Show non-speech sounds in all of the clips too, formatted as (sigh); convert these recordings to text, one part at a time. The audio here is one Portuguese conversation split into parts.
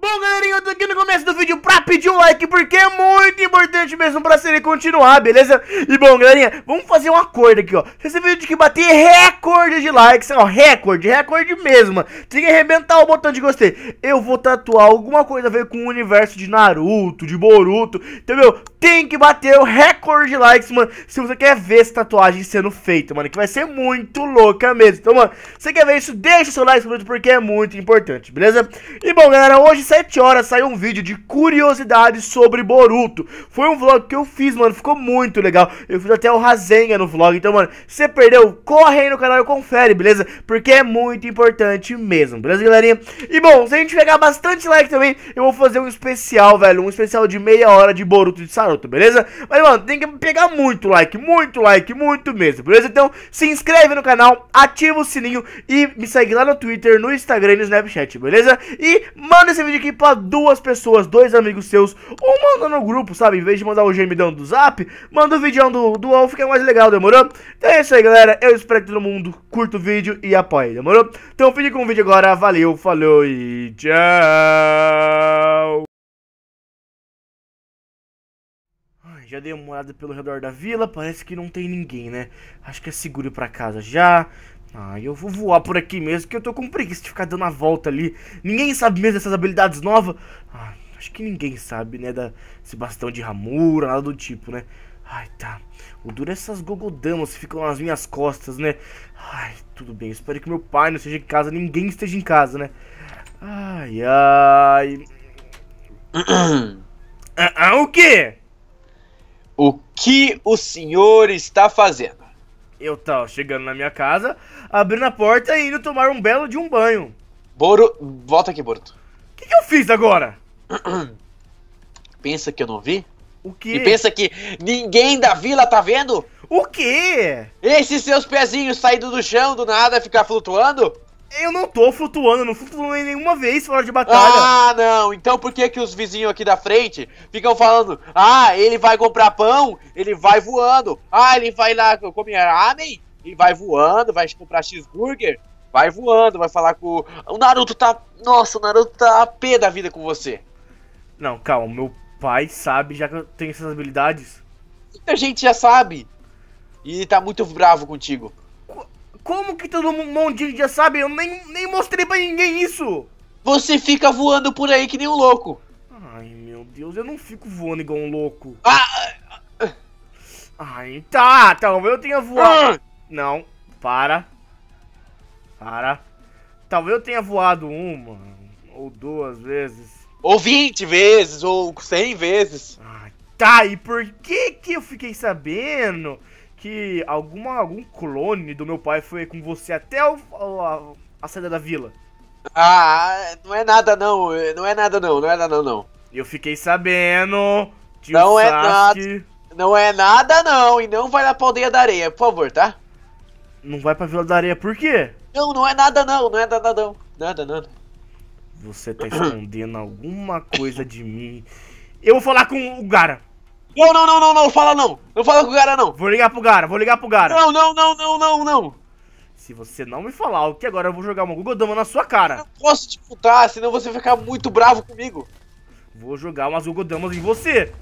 Bom, galerinha, eu tô aqui no começo do vídeo pra pedir um like, porque é muito importante mesmo pra série continuar, beleza? E bom, galerinha, vamos fazer um acordo aqui, ó. esse vídeo tem que bater recorde de likes, ó, recorde, recorde mesmo, tem que arrebentar o botão de gostei. Eu vou tatuar alguma coisa a ver com o universo de Naruto, de Boruto, entendeu? Tem que bater o recorde de likes, mano, se você quer ver essa tatuagem sendo feita, mano, que vai ser muito louca mesmo. Então, mano, se você quer ver isso, deixa o seu like, porque é muito importante, beleza? E bom, galera, hoje 7 horas saiu um vídeo de curiosidades sobre Boruto. Foi um vlog que eu fiz, mano, ficou muito legal. Eu fiz até o Rasenga no vlog, então, mano, se você perdeu, corre aí no canal e confere, beleza? Porque é muito importante mesmo, beleza, galerinha? E, bom, se a gente pegar bastante like também, eu vou fazer um especial, velho, um especial de meia hora de Boruto de Saruto, beleza? Mas, mano, tem que pegar muito like, muito like, muito mesmo, beleza? Então, se inscreve no canal, ativa o sininho e me segue lá no Twitter, no Instagram e no Snapchat, beleza? E manda esse vídeo de aqui pra duas pessoas, dois amigos seus, ou manda no grupo, sabe? Em vez de mandar o gemidão do zap, manda o vídeo do, do UOL, fica mais legal, demorou? Então é isso aí, galera. Eu espero que todo mundo curta o vídeo e apoie, demorou? Então fique com o vídeo agora. Valeu, falou e tchau! Já dei uma olhada pelo redor da vila, parece que não tem ninguém, né? Acho que é seguro ir pra casa já. Ah, eu vou voar por aqui mesmo, que eu tô com preguiça de ficar dando a volta ali. Ninguém sabe mesmo dessas habilidades novas. Ah, acho que ninguém sabe, né, da, esse bastão de ramura, nada do tipo, né. Ai, tá. O duro é essas gogodamas que ficam nas minhas costas, né. Ai, tudo bem, espero que meu pai não esteja em casa, ninguém esteja em casa, né. Ai, ai... (coughs) ah, ah, o quê? O que o senhor está fazendo? Eu tava chegando na minha casa, abrindo a porta e indo tomar um belo de um banho. Boro, volta aqui, Boruto. O que, que eu fiz agora? (clears throat) pensa que eu não vi? O quê? E pensa que ninguém da vila tá vendo? O quê? Esses seus pezinhos saindo do chão do nada ficar flutuando? Eu não tô flutuando, não flutuei nenhuma vez fora de batalha. Ah, não. Então por que que os vizinhos aqui da frente ficam falando: "Ah, ele vai comprar pão, ele vai voando. Ah, ele vai lá comer é? ramen e vai voando, vai comprar cheeseburger, vai voando, vai falar com o Naruto tá, nossa, o Naruto tá a pé da vida com você". Não, calma, meu pai sabe já que eu tenho essas habilidades. Muita gente já sabe. E tá muito bravo contigo. Como que todo mundo já sabe? Eu nem, nem mostrei pra ninguém isso! Você fica voando por aí que nem um louco! Ai, meu Deus, eu não fico voando igual um louco. Ah! Ai, tá, talvez tá, eu tenha voado... Ah. Não, para. Para. Talvez eu tenha voado uma ou duas vezes. Ou vinte vezes, ou cem vezes. Ah, tá, e por que que eu fiquei sabendo que alguma, algum clone do meu pai foi com você até o, a, a saída da vila. Ah, não é nada não, eh, não é nada não, não é nada não. Eu fiquei sabendo, tio não é Sasuke... é nada, Não é nada não, e não vai na paldeia da areia, por favor, tá? Não vai pra Vila da Areia, por quê? Não, não é nada não, não é nada não, nada, nada. Você tá escondendo alguma coisa de mim. Eu vou falar com o Gara. Não, não, não, não, não, fala não. Não fala com o cara, não. Vou ligar pro cara, vou ligar pro cara. Não, não, não, não, não, não. Se você não me falar o que agora eu vou jogar uma Google Dama na sua cara. Eu não posso te putar, senão você vai ficar muito bravo comigo. Vou jogar umas Google Damas em você.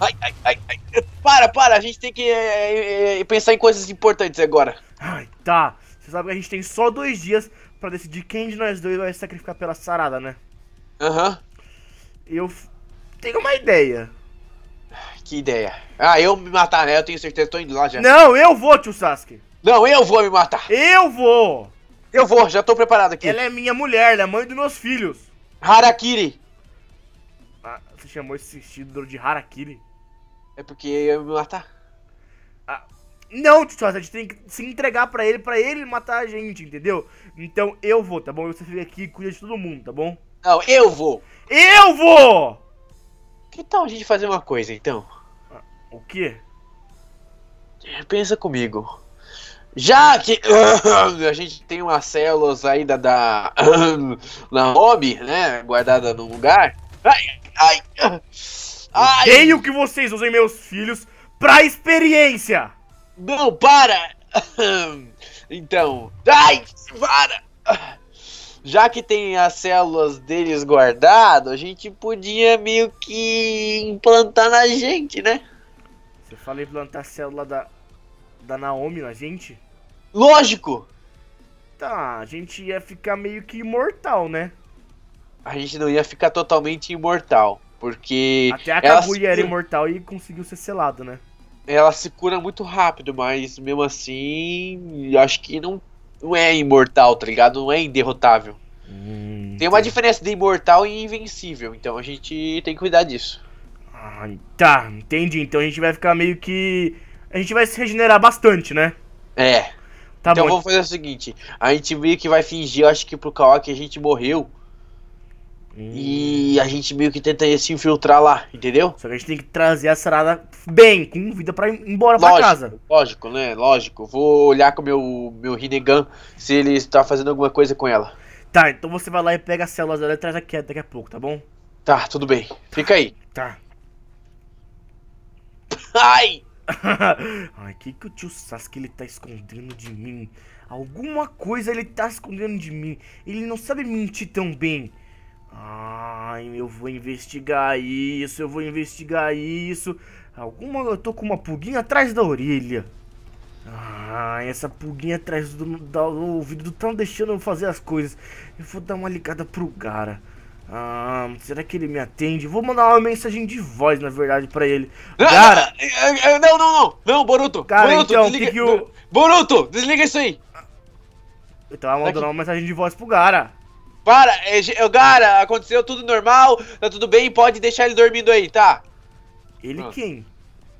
Ai, ai, ai, ai. Para, para, a gente tem que é, é, pensar em coisas importantes agora. Ai, tá. Você sabe que a gente tem só dois dias pra decidir quem de nós dois vai sacrificar pela sarada, né? Aham. Uhum. Eu tenho uma ideia. Que ideia. Ah, eu me matar, né? Eu tenho certeza, tô indo lá já. Não, eu vou, tio Sasuke. Não, eu vou me matar. Eu vou. Eu vou, já tô preparado aqui. Ela é minha mulher, ela é mãe dos meus filhos. Harakiri. Ah, você chamou esse estilo de Harakiri? É porque eu ia me matar. Ah, não, tio Sasuke, a gente tem que se entregar pra ele, pra ele matar a gente, entendeu? Então eu vou, tá bom? Você fica aqui e cuida de todo mundo, tá bom? Não, eu vou. Eu vou! Que tal a gente fazer uma coisa, então? O quê? Pensa comigo. Já que uh, (coughs) a gente tem umas células ainda da uh, (coughs) na hobby, né, guardada no lugar. Ai, ai, ai. que vocês usem meus filhos pra experiência. Não para. (coughs) Então, ai, para. Já que tem as células deles guardado, a gente podia meio que implantar na gente, né? Você fala plantar a célula da, da Naomi na gente? Lógico! Tá, a gente ia ficar meio que imortal, né? A gente não ia ficar totalmente imortal, porque. Até a Kaguya era imortal e conseguiu ser selado, né? Ela se cura muito rápido, mas mesmo assim, acho que não, não é imortal, tá ligado? Não é inderrotável. Hum, Tem uma diferença de imortal e invencível, então a gente tem que cuidar disso. Ah, tá, entendi. Então a gente vai ficar meio que. A gente vai se regenerar bastante, né? É. Tá então bom. vamos fazer o seguinte: a gente meio que vai fingir, acho que pro Kawaki a gente morreu. Hum. E a gente meio que tenta se infiltrar lá, entendeu? Só que a gente tem que trazer a Sarada bem, com vida pra ir embora lógico, pra casa. Lógico, né? Lógico. Vou olhar com o meu, meu Rinnegan se ele está fazendo alguma coisa com ela. Tá, então você vai lá e pega as células dela e traz aqui daqui a pouco, tá bom? Tá, tudo bem. Fica aí. Tá. Ai! (laughs) Ai, que que o tio Sasuke ele tá escondendo de mim? Alguma coisa ele tá escondendo de mim. Ele não sabe mentir tão bem. Ai, eu vou investigar isso, eu vou investigar isso. Alguma, eu tô com uma pulguinha atrás da orelha. Ah, essa pulguinha atrás do, do, do ouvido tão tá deixando eu fazer as coisas. Eu vou dar uma ligada pro cara. Ah, será que ele me atende? Vou mandar uma mensagem de voz, na verdade, pra ele. Ah, Cara... Ah, ah, não, não, não, não, Boruto. Cara, Boruto, então, desliga... Que, o... Boruto, desliga isso aí. Eu tava mandando Aqui. uma mensagem de voz pro Gara. Para, é, eu Gara, aconteceu tudo normal, tá tudo bem, pode deixar ele dormindo aí, tá? Ele Pronto. quem?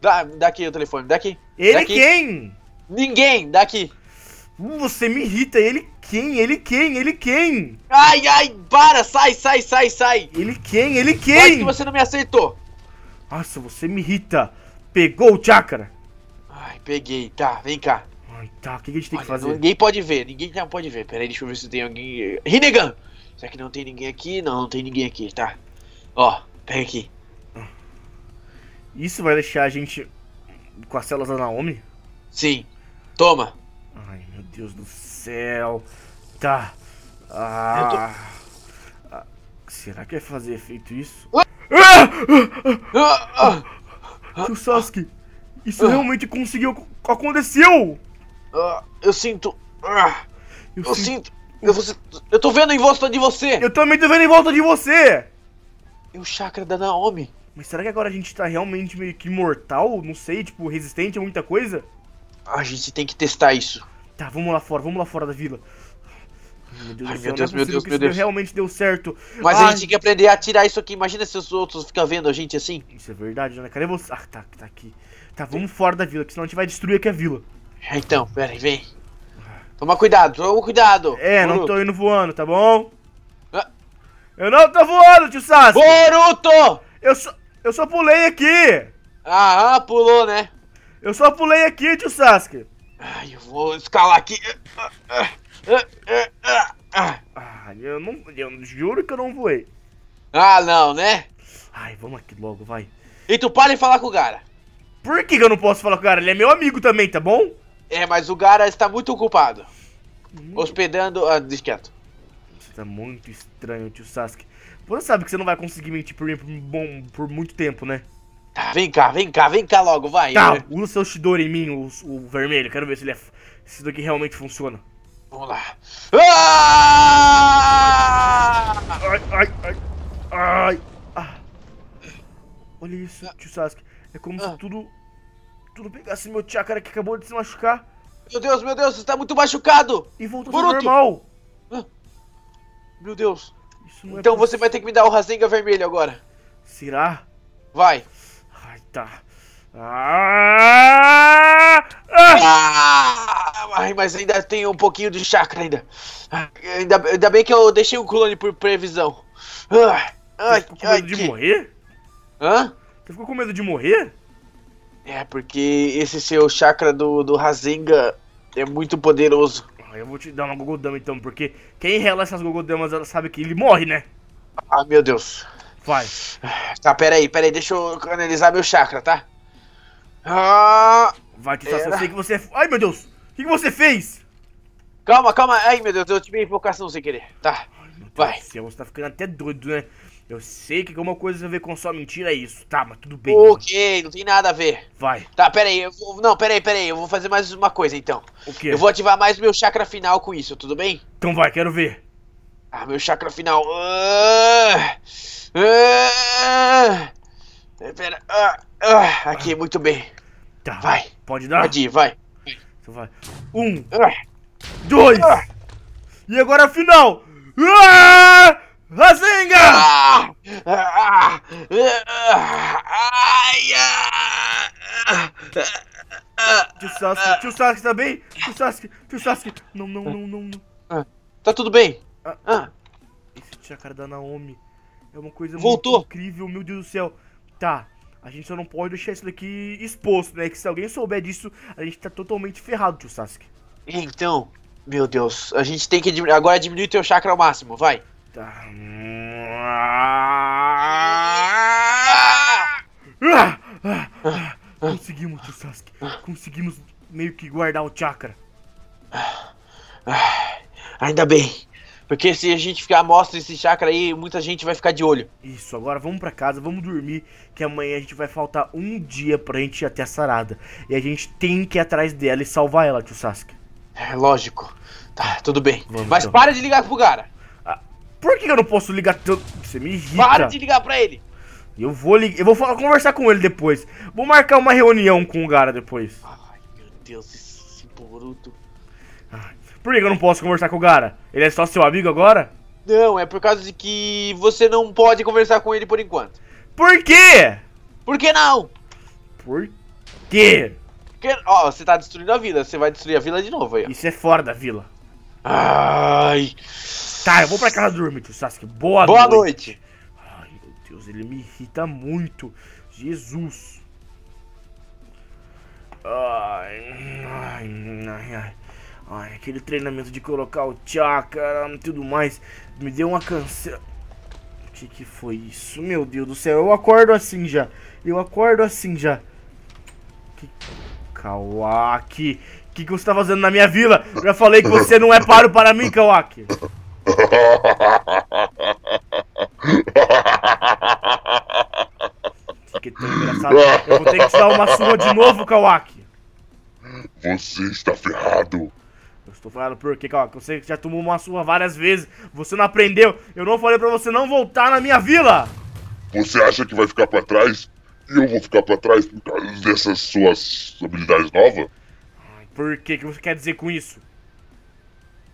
Da, daqui o telefone, daqui. Ele daqui. quem? Ninguém, daqui. Hum, você me irrita, ele quem? Ele quem? Ele quem? Ai, ai, para! Sai, sai, sai, sai! Ele quem? Ele quem? Vai que você não me aceitou! Nossa, você me irrita! Pegou o chácara! Ai, peguei, tá, vem cá. Ai, tá, o que a gente tem Olha, que fazer? Ninguém pode ver, ninguém não pode ver. Peraí, deixa eu ver se tem alguém. Rinegan. Será que não tem ninguém aqui? Não, não tem ninguém aqui, tá. Ó, pega aqui. Isso vai deixar a gente com as células da Naomi? Sim. Toma. Ai, meu Deus do céu céu. Tá. Ah, ah, será que é fazer efeito isso? Ah! Seu ah, ah, ah, Sasuke, isso realmente conseguiu. Aconteceu! Eu sinto. Eu, eu sinto. sinto. Eu, eu tô vendo em volta de você! Eu também tô vendo em volta de você! E o chakra da Naomi? Mas será que agora a gente tá realmente meio que imortal? Não sei, tipo, resistente a muita coisa? A gente tem que testar isso. Tá, vamos lá fora, vamos lá fora da vila. Meu Deus, Ai, meu é Deus, meu Deus, meu Deus. realmente deu certo. Mas Ai. a ah. gente tem que aprender a tirar isso aqui. Imagina se os outros ficam vendo a gente assim. Isso é verdade, né? Cadê você? Ah, tá, tá aqui. Tá, vamos fora da vila, que senão a gente vai destruir aqui a vila. É, então, pera aí, vem. Toma cuidado, toma cuidado. É, Boruto. não tô indo voando, tá bom? Ah. Eu não tô voando, tio Sasuke. Boruto! Eu só, eu só pulei aqui. Ah, ah pulou, né? Eu só pulei aqui, tio Sasuke. Ai, eu vou escalar aqui. eu não. Eu juro que eu não voei. Ah, não, né? Ai, vamos aqui logo, vai. E tu para de falar com o Gara. Por que, eu não posso falar com o Gara? Ele é meu amigo também, tá bom? É, mas o Gara está muito ocupado. Hum. Hospedando. Ah, deixa quieto. Você tá é muito estranho, tio Sasuke. Você sabe que você não vai conseguir mentir por mim por, por muito tempo, né? Vem cá, vem cá, vem cá logo, vai. Tá, usa seu Shidor em mim, o, o, vermelho. Quero ver se ele é, se isso daqui realmente funciona. Vamos lá. Ah! Ai, ai, ai. Ai. Ah. Olha isso, tio Sasuke. É como ah. se tudo. Tudo pegasse meu chakra que acabou de se machucar. Meu Deus, meu Deus, você tá muito machucado! E voltou Bruto. ao normal! Ah. Meu Deus! É então você vai ter que me dar o Rasenga vermelho agora. Será? Vai. Eita! Ah! ah! Ah! Ai, mas ainda tem um pouquinho de chakra ainda. Ainda, ainda bem que eu deixei o clone por previsão. Ai, ficou com medo ai, de que... morrer? Hã? Você ficou com medo de morrer? É, porque esse seu chakra do, do Rasenga é muito poderoso. Ah, eu vou te dar uma Gogodama então, porque quem rela essas Gogodamas, ela sabe que ele morre, né? Ah, meu Deus. Vai. Tá, peraí, peraí, deixa eu canalizar meu chakra, tá? Ah, Vai, que eu sei que você. Ai, meu Deus! O que, que você fez? Calma, calma. Ai, meu Deus, eu tive invocação sem querer. Tá. Vai. Céu, você tá ficando até doido, né? Eu sei que alguma coisa a ver com só mentira é isso. Tá, mas tudo bem. Ok, mano. não tem nada a ver. Vai. Tá, peraí. Eu vou... Não, peraí, peraí. Eu vou fazer mais uma coisa então. O quê? Eu vou ativar mais meu chakra final com isso, tudo bem? Então vai, quero ver. Ah, meu chakra final. Ah, Ah, ah, aqui, muito bem. Tá. Vai. Pode dar? Pode ir, vai. Então vai. Um. Ah. Dois. Ah. E agora a final. Ah! Rasenga! Ah. Tio Sasuke, tio Sasuke tá bem? Tio Sasuke, tio Sasuke. Não, não, não, não. não. Tá tudo bem. Ah. Esse chakra da Naomi é uma coisa Voltou. incrível, meu Deus do céu. Tá, a gente só não pode deixar isso daqui exposto, né? Que se alguém souber disso, a gente tá totalmente ferrado, tio Sasuke. Então, meu Deus, a gente tem que diminuir. Agora diminui teu chakra ao máximo, vai. Tá. conseguimos, tio Sasuke. Conseguimos meio que guardar o chakra. Ainda bem. Porque se a gente ficar mostra esse chakra aí, muita gente vai ficar de olho. Isso, agora vamos para casa, vamos dormir, que amanhã a gente vai faltar um dia pra gente ir até a Sarada. E a gente tem que ir atrás dela e salvar ela, tio Sasuke. É, lógico. Tá, tudo bem. Vamos, Mas então. para de ligar pro cara. Ah, por que eu não posso ligar tanto? Você me irrita. Para de ligar pra ele. Eu vou ligar, eu vou falar, conversar com ele depois. Vou marcar uma reunião com o cara depois. Ai, meu Deus, esse Boruto por que eu não posso conversar com o Gara? Ele é só seu amigo agora? Não, é por causa de que você não pode conversar com ele por enquanto. Por quê? Por que não? Por quê? Porque, ó, você tá destruindo a vila, você vai destruir a vila de novo aí. Isso é fora da vila. Ai. Tá, eu vou pra casa dormir, tio Sasuke. Boa, Boa noite. noite. Ai, meu Deus, ele me irrita muito. Jesus. Ai, ai, ai, ai. Ai, aquele treinamento de colocar o chakra e tudo mais me deu uma canseira. O que, que foi isso? Meu Deus do céu, eu acordo assim já. Eu acordo assim já. Que... Kawaki, o que, que você tá fazendo na minha vila? Já falei que você não é paro para mim, Kawaki. (laughs) que tão engraçado. Eu vou ter que te dar uma surra de novo, Kawaki. Você está ferrado. Estou falando porque, ó, você já tomou uma surra várias vezes. Você não aprendeu. Eu não falei pra você não voltar na minha vila. Você acha que vai ficar pra trás? E eu vou ficar pra trás por causa dessas suas habilidades novas? Por que? O que você quer dizer com isso?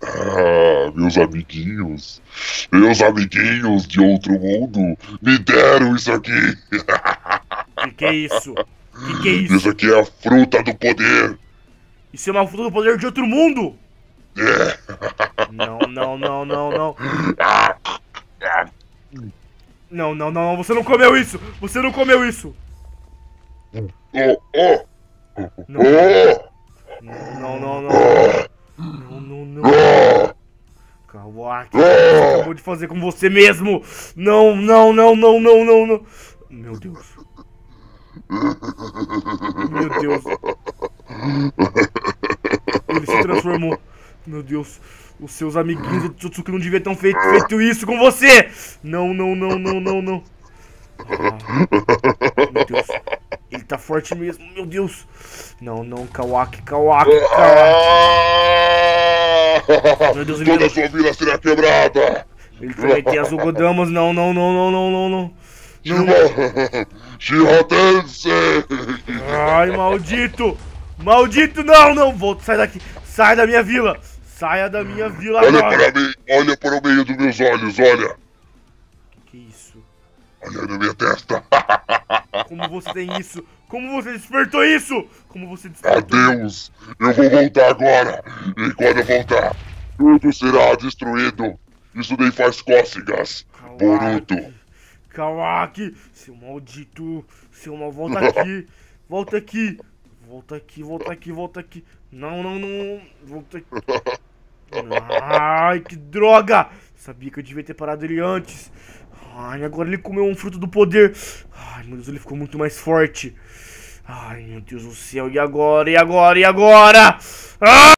Ah, meus amiguinhos. Meus amiguinhos de outro mundo me deram isso aqui. (laughs) Que que é isso? Que que é isso? Isso aqui é a fruta do poder. Isso é uma fruta do poder de outro mundo? Não, não, não, não, não. Não, não, não, você não comeu isso! Você não comeu isso! Não, não, não, não. Não, não, não. Kawaki, você acabou de fazer com você mesmo! Não, não, não, não, não, não, não. Meu Deus. Meu Deus. Ele se transformou. Meu Deus, os seus amiguinhos do Tsutsuki não deviam ter feito, feito isso com você! Não, não, não, não, não, não. Ah, meu Deus. Ele tá forte mesmo, meu Deus. Não, não, Kawaki, Kawaki, Kawaki. Meu Deus, ele Toda sua vida será quebrada. Ele vai ter as Ugodamas, não, não, não, não, não, não, não. Shihotense! Ai, maldito! Maldito, não, não! Volta, sai daqui! Sai da minha vila! Saia da minha vila olha agora. Para mim, olha para o meio dos meus olhos, olha. Que que é isso? Olha na minha testa. Como você tem isso? Como você despertou isso? Como você despertou? Adeus! Eu vou voltar agora! E quando eu voltar, tudo será destruído! Isso nem faz cócegas! Boruto! Kawaki! Seu maldito! Seu mal, volta aqui! (laughs) Volta aqui! Volta aqui, volta aqui, volta aqui! Não, não, não! Volta aqui! (laughs) Ai, que droga! Sabia que eu devia ter parado ele antes. Ai, agora ele comeu um fruto do poder. Ai, meu Deus, ele ficou muito mais forte. Ai, meu Deus do céu, e agora, e agora, e agora? Ah!